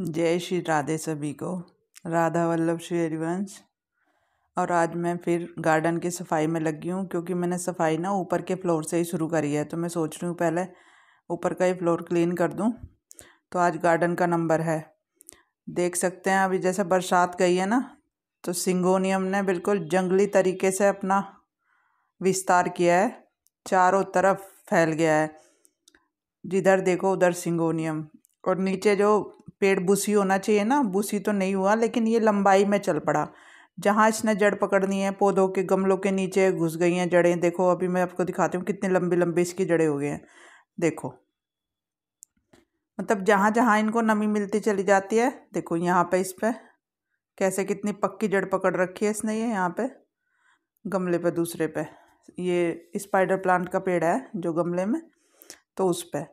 जय श्री राधे सभी को राधा वल्लभ श्री हरिवंश और आज मैं फिर गार्डन की सफाई में लगी हूँ क्योंकि मैंने सफाई ना ऊपर के फ्लोर से ही शुरू करी है तो मैं सोच रही हूँ पहले ऊपर का ही फ्लोर क्लीन कर दूँ तो आज गार्डन का नंबर है देख सकते हैं अभी जैसे बरसात गई है ना तो सिंगोनियम ने बिल्कुल जंगली तरीके से अपना विस्तार किया है चारों तरफ फैल गया है जिधर देखो उधर सिंगोनियम और नीचे जो पेड़ बुसी होना चाहिए ना बुसी तो नहीं हुआ लेकिन ये लंबाई में चल पड़ा जहाँ इसने जड़ पकड़नी है पौधों के गमलों के नीचे घुस गई हैं जड़ें देखो अभी मैं आपको दिखाती हूँ कितनी लंबी लंबी इसकी जड़ें हो गई हैं देखो मतलब जहाँ जहाँ इनको नमी मिलती चली जाती है देखो यहाँ पे इस पर कैसे कितनी पक्की जड़ पकड़ रखी है इसने ये यहाँ पे गमले पे दूसरे पे ये स्पाइडर प्लांट का पेड़ है जो गमले में तो उस पर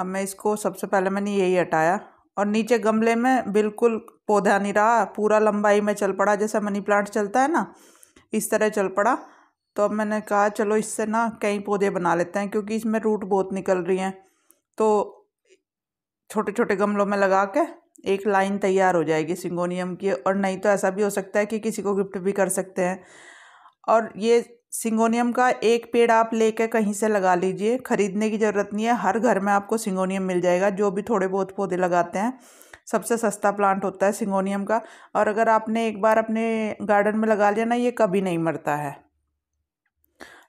अब मैं इसको सबसे पहले मैंने यही हटाया और नीचे गमले में बिल्कुल पौधा नहीं रहा पूरा लंबाई में चल पड़ा जैसा मनी प्लांट चलता है ना इस तरह चल पड़ा तो अब मैंने कहा चलो इससे ना कई पौधे बना लेते हैं क्योंकि इसमें रूट बहुत निकल रही हैं तो छोटे छोटे गमलों में लगा के एक लाइन तैयार हो जाएगी सिंगोनियम की और नहीं तो ऐसा भी हो सकता है कि किसी को गिफ्ट भी कर सकते हैं और ये सिंगोनियम का एक पेड़ आप लेकर कहीं से लगा लीजिए ख़रीदने की ज़रूरत नहीं है हर घर में आपको सिंगोनियम मिल जाएगा जो भी थोड़े बहुत पौधे लगाते हैं सबसे सस्ता प्लांट होता है सिंगोनियम का और अगर आपने एक बार अपने गार्डन में लगा लिया ना ये कभी नहीं मरता है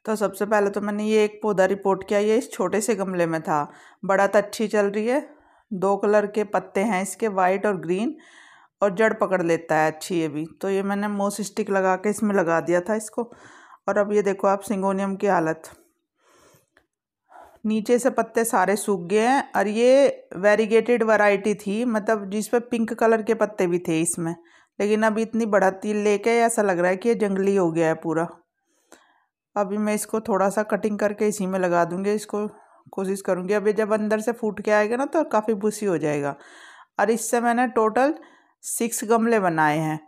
तो सबसे पहले तो मैंने ये एक पौधा रिपोर्ट किया ये इस छोटे से गमले में था बड़ा तो अच्छी चल रही है दो कलर के पत्ते हैं इसके वाइट और ग्रीन और जड़ पकड़ लेता है अच्छी ये भी तो ये मैंने मोस स्टिक लगा के इसमें लगा दिया था इसको और अब ये देखो आप सिंगोनियम की हालत नीचे से पत्ते सारे सूख गए हैं और ये वेरीगेटेड वैरायटी थी मतलब जिस पर पिंक कलर के पत्ते भी थे इसमें लेकिन अब इतनी बढ़ती लेके ऐसा लग रहा है कि ये जंगली हो गया है पूरा अभी मैं इसको थोड़ा सा कटिंग करके इसी में लगा दूँगी इसको कोशिश करूँगी अभी जब अंदर से फूट के आएगा ना तो काफ़ी बुसी हो जाएगा और इससे मैंने टोटल सिक्स गमले बनाए हैं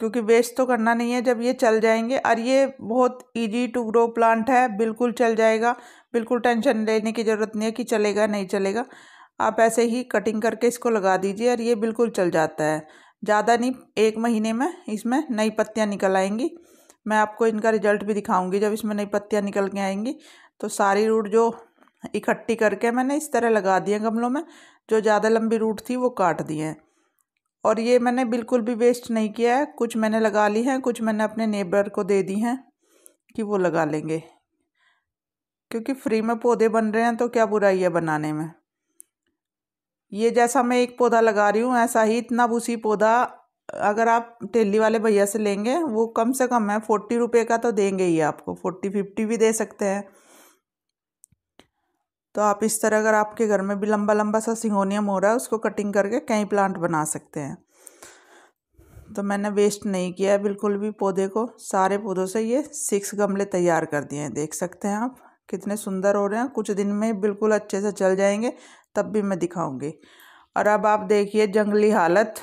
क्योंकि वेस्ट तो करना नहीं है जब ये चल जाएंगे और ये बहुत इजी टू ग्रो प्लांट है बिल्कुल चल जाएगा बिल्कुल टेंशन लेने की ज़रूरत नहीं है कि चलेगा नहीं चलेगा आप ऐसे ही कटिंग करके इसको लगा दीजिए और ये बिल्कुल चल जाता है ज़्यादा नहीं एक महीने में इसमें नई पत्तियाँ निकल आएंगी मैं आपको इनका रिजल्ट भी दिखाऊँगी जब इसमें नई पत्तियाँ निकल के आएंगी तो सारी रूट जो इकट्ठी करके मैंने इस तरह लगा दिए गमलों में जो ज़्यादा लंबी रूट थी वो काट दिए हैं और ये मैंने बिल्कुल भी वेस्ट नहीं किया है कुछ मैंने लगा ली हैं कुछ मैंने अपने नेबर को दे दी हैं कि वो लगा लेंगे क्योंकि फ्री में पौधे बन रहे हैं तो क्या बुराई है बनाने में ये जैसा मैं एक पौधा लगा रही हूँ ऐसा ही इतना भूसी पौधा अगर आप टेली वाले भैया से लेंगे वो कम से कम है फोर्टी रुपये का तो देंगे ही आपको फोर्टी फिफ्टी भी दे सकते हैं तो आप इस तरह अगर आपके घर में भी लंबा लंबा सा सिंगोनियम हो रहा है उसको कटिंग करके कई प्लांट बना सकते हैं तो मैंने वेस्ट नहीं किया है बिल्कुल भी पौधे को सारे पौधों से ये सिक्स गमले तैयार कर दिए हैं देख सकते हैं आप कितने सुंदर हो रहे हैं कुछ दिन में बिल्कुल अच्छे से चल जाएंगे तब भी मैं दिखाऊंगी और अब आप देखिए जंगली हालत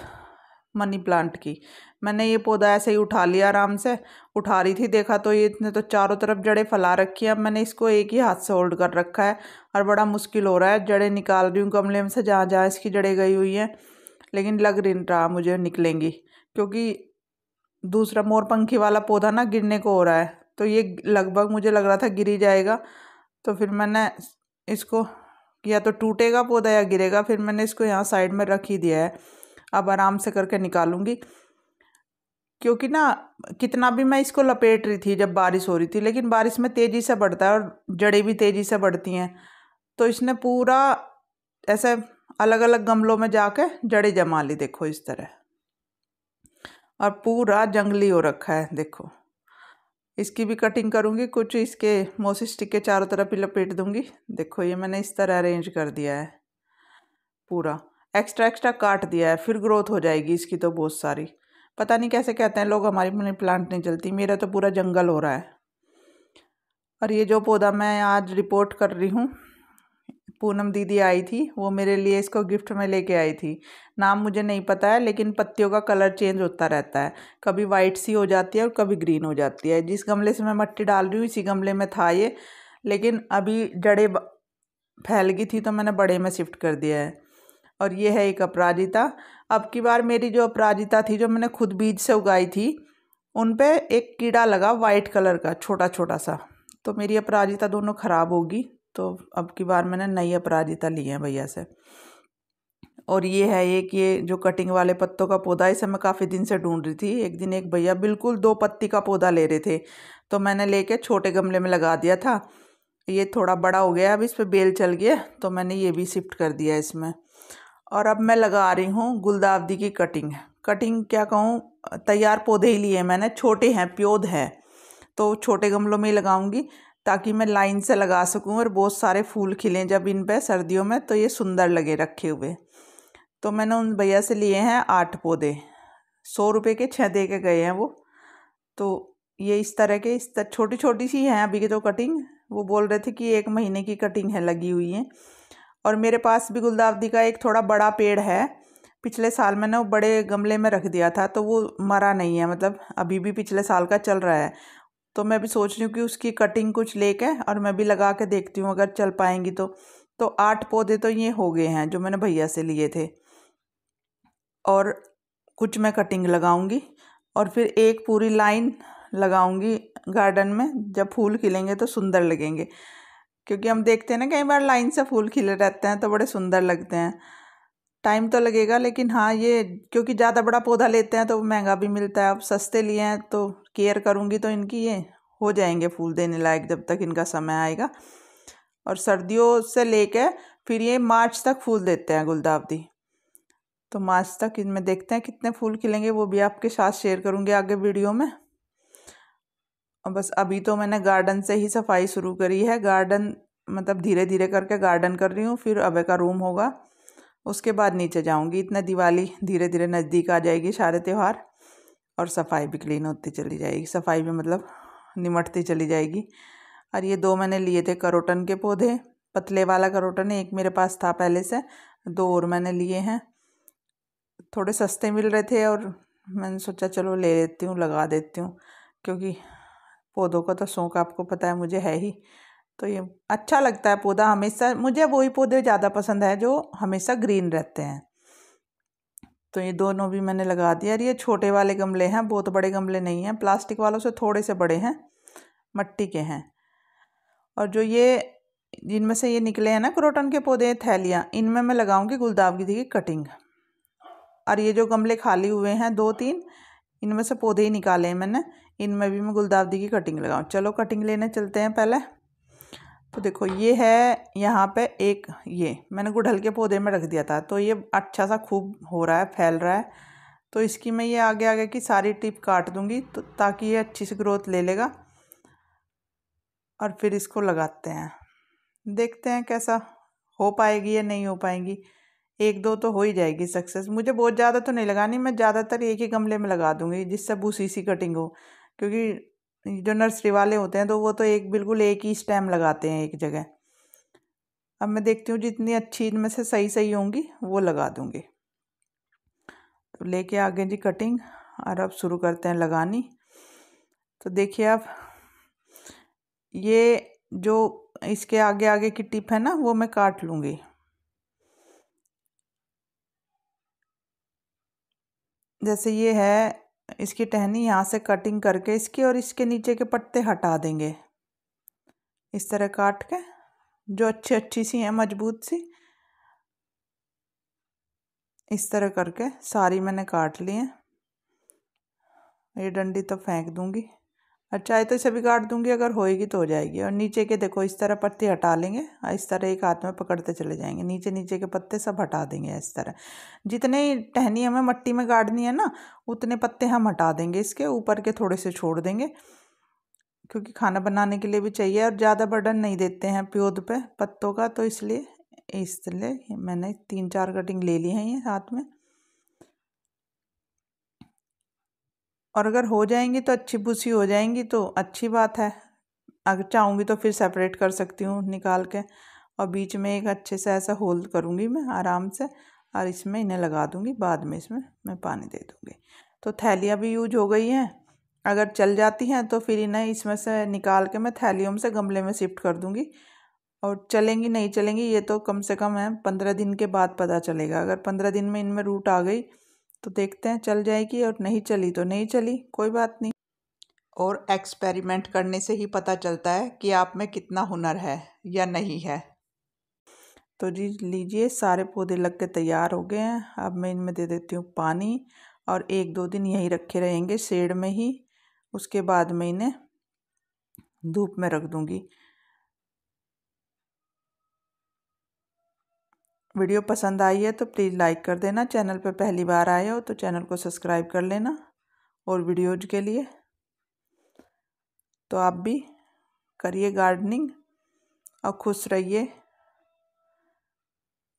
मनी प्लांट की मैंने ये पौधा ऐसे ही उठा लिया आराम से उठा रही थी देखा तो ये इतने तो चारों तरफ जड़ें फैला रखी हैं मैंने इसको एक ही हाथ से होल्ड कर रखा है और बड़ा मुश्किल हो रहा है जड़ें निकाल रही हूँ गमले में से जहाँ जहाँ इसकी जड़ें गई हुई हैं लेकिन लग रही रहा मुझे निकलेंगी क्योंकि दूसरा मोरपंखी वाला पौधा ना गिरने को हो रहा है तो ये लगभग मुझे लग रहा था गिर ही जाएगा तो फिर मैंने इसको या तो टूटेगा पौधा या गिरेगा फिर मैंने इसको यहाँ साइड में रख ही दिया है अब आराम से करके निकालूंगी क्योंकि ना कितना भी मैं इसको लपेट रही थी जब बारिश हो रही थी लेकिन बारिश में तेज़ी से बढ़ता है और जड़ें भी तेज़ी से बढ़ती हैं तो इसने पूरा ऐसे अलग अलग गमलों में जाके जड़ें जमा ली देखो इस तरह और पूरा जंगली हो रखा है देखो इसकी भी कटिंग करूँगी कुछ इसके मोसी स्टिक के चारों तरफ ही लपेट दूँगी देखो ये मैंने इस तरह अरेंज कर दिया है पूरा एक्स्ट्रा एक्स्ट्रा काट दिया है फिर ग्रोथ हो जाएगी इसकी तो बहुत सारी पता नहीं कैसे कहते हैं लोग हमारी मनी प्लांट नहीं चलती मेरा तो पूरा जंगल हो रहा है और ये जो पौधा मैं आज रिपोर्ट कर रही हूँ पूनम दीदी आई थी वो मेरे लिए इसको गिफ्ट में लेके आई थी नाम मुझे नहीं पता है लेकिन पत्तियों का कलर चेंज होता रहता है कभी वाइट सी हो जाती है और कभी ग्रीन हो जाती है जिस गमले से मैं मट्टी डाल रही हूँ इसी गमले में था ये लेकिन अभी जड़े फैल गई थी तो मैंने बड़े में शिफ्ट कर दिया है और ये है एक अपराजिता अब की बार मेरी जो अपराजिता थी जो मैंने खुद बीज से उगाई थी उन पर एक कीड़ा लगा वाइट कलर का छोटा छोटा सा तो मेरी अपराजिता दोनों ख़राब होगी तो अब की बार मैंने नई अपराजिता ली है भैया से और ये है एक ये जो कटिंग वाले पत्तों का पौधा इसे मैं काफ़ी दिन से ढूंढ रही थी एक दिन एक भैया बिल्कुल दो पत्ती का पौधा ले रहे थे तो मैंने लेके छोटे गमले में लगा दिया था ये थोड़ा बड़ा हो गया अब इस पर बेल चल गया तो मैंने ये भी शिफ्ट कर दिया इसमें और अब मैं लगा रही हूँ गुलदावदी की कटिंग कटिंग क्या कहूँ तैयार पौधे ही लिए मैंने छोटे हैं प्योद है तो छोटे गमलों में ही लगाऊंगी ताकि मैं लाइन से लगा सकूं और बहुत सारे फूल खिलें जब इन पर सर्दियों में तो ये सुंदर लगे रखे हुए तो मैंने उन भैया से लिए हैं आठ पौधे सौ रुपये के छः दे के गए हैं वो तो ये इस तरह के इस तरह छोटी छोटी सी हैं अभी की तो कटिंग वो बोल रहे थे कि एक महीने की कटिंग है लगी हुई है और मेरे पास भी गुलदावदी का एक थोड़ा बड़ा पेड़ है पिछले साल मैंने वो बड़े गमले में रख दिया था तो वो मरा नहीं है मतलब अभी भी पिछले साल का चल रहा है तो मैं भी सोच रही हूँ कि उसकी कटिंग कुछ ले कर और मैं भी लगा के देखती हूँ अगर चल पाएंगी तो तो आठ पौधे तो ये हो गए हैं जो मैंने भैया से लिए थे और कुछ मैं कटिंग लगाऊंगी और फिर एक पूरी लाइन लगाऊंगी गार्डन में जब फूल खिलेंगे तो सुंदर लगेंगे क्योंकि हम देखते हैं ना कई बार लाइन से फूल खिले रहते हैं तो बड़े सुंदर लगते हैं टाइम तो लगेगा लेकिन हाँ ये क्योंकि ज़्यादा बड़ा पौधा लेते हैं तो महंगा भी मिलता है अब सस्ते लिए हैं तो केयर करूँगी तो इनकी ये हो जाएंगे फूल देने लायक जब तक इनका समय आएगा और सर्दियों से लेकर फिर ये मार्च तक फूल देते हैं गुलदावदी तो मार्च तक इनमें देखते हैं कितने फूल खिलेंगे वो भी आपके साथ शेयर करूँगी आगे वीडियो में और बस अभी तो मैंने गार्डन से ही सफाई शुरू करी है गार्डन मतलब धीरे धीरे करके गार्डन कर रही हूँ फिर अबे का रूम होगा उसके बाद नीचे जाऊँगी इतना दिवाली धीरे धीरे नज़दीक आ जाएगी सारे त्यौहार और सफाई भी क्लीन होती चली जाएगी सफाई भी मतलब निमटती चली जाएगी और ये दो मैंने लिए थे करोटन के पौधे पतले वाला करोटन एक मेरे पास था पहले से दो और मैंने लिए हैं थोड़े सस्ते मिल रहे थे और मैंने सोचा चलो ले लेती हूँ लगा देती हूँ क्योंकि पौधों का तो शौक आपको पता है मुझे है ही तो ये अच्छा लगता है पौधा हमेशा मुझे वही पौधे ज़्यादा पसंद है जो हमेशा ग्रीन रहते हैं तो ये दोनों भी मैंने लगा दिया और ये छोटे वाले गमले हैं बहुत बड़े गमले नहीं हैं प्लास्टिक वालों से थोड़े से बड़े हैं मट्टी के हैं और जो ये जिनमें से ये निकले हैं ना क्रोटन के पौधे थैलियाँ इनमें मैं लगाऊंगी गुलदावगी की कटिंग और ये जो गमले खाली हुए हैं दो तीन इनमें से पौधे ही निकाले हैं मैंने इनमें भी मैं गुलदावदी की कटिंग लगाऊँ चलो कटिंग लेने चलते हैं पहले तो देखो ये है यहाँ पे एक ये मैंने गुड़हल के पौधे में रख दिया था तो ये अच्छा सा खूब हो रहा है फैल रहा है तो इसकी मैं ये आगे आगे की सारी टिप काट दूँगी तो ताकि ये अच्छी सी ग्रोथ ले लेगा और फिर इसको लगाते हैं देखते हैं कैसा हो पाएगी या नहीं हो पाएगी एक दो तो हो ही जाएगी सक्सेस मुझे बहुत ज़्यादा तो नहीं लगानी मैं ज़्यादातर एक ही गमले में लगा दूँगी जिससे भूसी सी कटिंग हो क्योंकि जो नर्सरी वाले होते हैं तो वो तो एक बिल्कुल एक ही स्टैम लगाते हैं एक जगह अब मैं देखती हूँ जितनी अच्छी इनमें से सही सही होंगी वो लगा दूँगी तो लेके आ गए जी कटिंग और अब शुरू करते हैं लगानी तो देखिए आप ये जो इसके आगे आगे की टिप है ना वो मैं काट लूँगी जैसे ये है इसकी टहनी यहाँ से कटिंग करके इसकी और इसके नीचे के पत्ते हटा देंगे इस तरह काट के जो अच्छी अच्छी सी हैं मजबूत सी इस तरह करके सारी मैंने काट ली है ये डंडी तो फेंक दूंगी और अच्छा, चाहे तो सभी काट दूंगी अगर होएगी तो हो जाएगी और नीचे के देखो इस तरह पत्ते हटा लेंगे और इस तरह एक हाथ में पकड़ते चले जाएंगे नीचे नीचे के पत्ते सब हटा देंगे इस तरह जितने टहनी हमें मट्टी में गाड़नी है ना उतने पत्ते हम हटा देंगे इसके ऊपर के थोड़े से छोड़ देंगे क्योंकि खाना बनाने के लिए भी चाहिए और ज़्यादा बर्डन नहीं देते हैं प्योद पे पत्तों का तो इसलिए इसलिए मैंने तीन चार कटिंग ले ली हैं ये हाथ में और अगर हो जाएंगी तो अच्छी भूसी हो जाएंगी तो अच्छी बात है अगर चाहूँगी तो फिर सेपरेट कर सकती हूँ निकाल के और बीच में एक अच्छे से ऐसा होल्ड करूँगी मैं आराम से और इसमें इन्हें लगा दूँगी बाद में इसमें मैं पानी दे दूँगी तो थैलियाँ भी यूज हो गई हैं अगर चल जाती हैं तो फिर इन्हें इसमें से निकाल के मैं थैलियों में से गमले में शिफ्ट कर दूँगी और चलेंगी नहीं चलेंगी ये तो कम से कम है पंद्रह दिन के बाद पता चलेगा अगर पंद्रह दिन में इनमें रूट आ गई तो देखते हैं चल जाएगी और नहीं चली तो नहीं चली कोई बात नहीं और एक्सपेरिमेंट करने से ही पता चलता है कि आप में कितना हुनर है या नहीं है तो जी लीजिए सारे पौधे लग के तैयार हो गए हैं अब मैं इनमें दे देती हूँ पानी और एक दो दिन यहीं रखे रहेंगे शेड में ही उसके बाद मैं इन्हें धूप में रख दूँगी वीडियो पसंद आई है तो प्लीज़ लाइक कर देना चैनल पर पहली बार आए हो तो चैनल को सब्सक्राइब कर लेना और वीडियोज के लिए तो आप भी करिए गार्डनिंग और खुश रहिए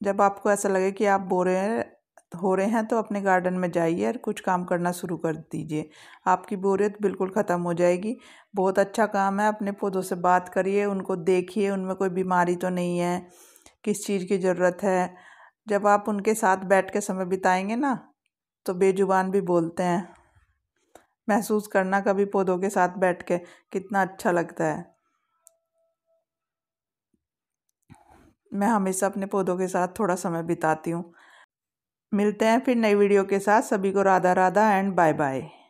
जब आपको ऐसा लगे कि आप बोरे हो रहे हैं तो अपने गार्डन में जाइए और कुछ काम करना शुरू कर दीजिए आपकी बोरियत बिल्कुल ख़त्म हो जाएगी बहुत अच्छा काम है अपने पौधों से बात करिए उनको देखिए उनमें कोई बीमारी तो नहीं है किस चीज़ की ज़रूरत है जब आप उनके साथ बैठ के समय बिताएंगे ना तो बेज़ुबान भी बोलते हैं महसूस करना कभी पौधों के साथ बैठ के कितना अच्छा लगता है मैं हमेशा अपने पौधों के साथ थोड़ा समय बिताती हूँ मिलते हैं फिर नई वीडियो के साथ सभी को Radha Radha and bye bye